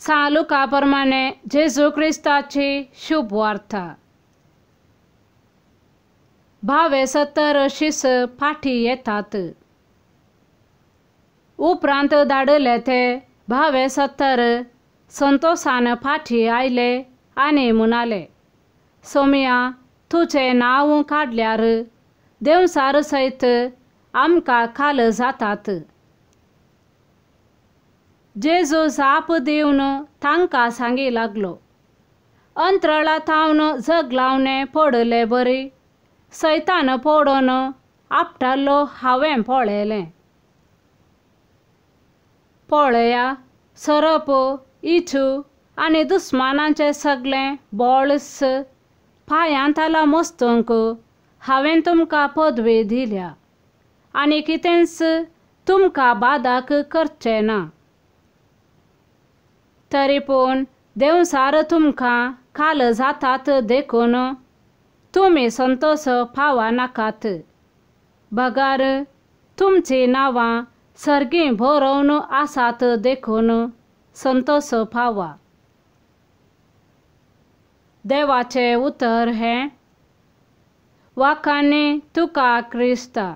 जेजू ख्रिस्ताची शुभ वार्ता भावे सत्तर शिस पाठी येतात उपरांत धाडले ते भावे सत्तर संतोषान पाठी आयले आणि म्हणाले सोमिया तुझे नाव काढल्यार देवसार सैत आमकां काल जातात जेजूस आप देऊन तांका सांगे लागलो अंतराळा थावन जग लावणे पडले बरी, सैतान पडोन आपटालो हांवें पळयलें पळया सरप इच्छू आनी दुस्मानाचे सगळें बॉल्स पायांताला मस्तोंक हांवें तुमकां पदवी दिल्या आनी कितेंच तुमकां बादाक करचें ना तरी पण देवसार तुमकां काल जातात देखून तुम्ही संतोष फावा नाकात बगार तुमची नावां सर्गी भोरवून आसात देखून संतोष फावा देवाचे उतर हे वाकाने तुका क्रिस्ता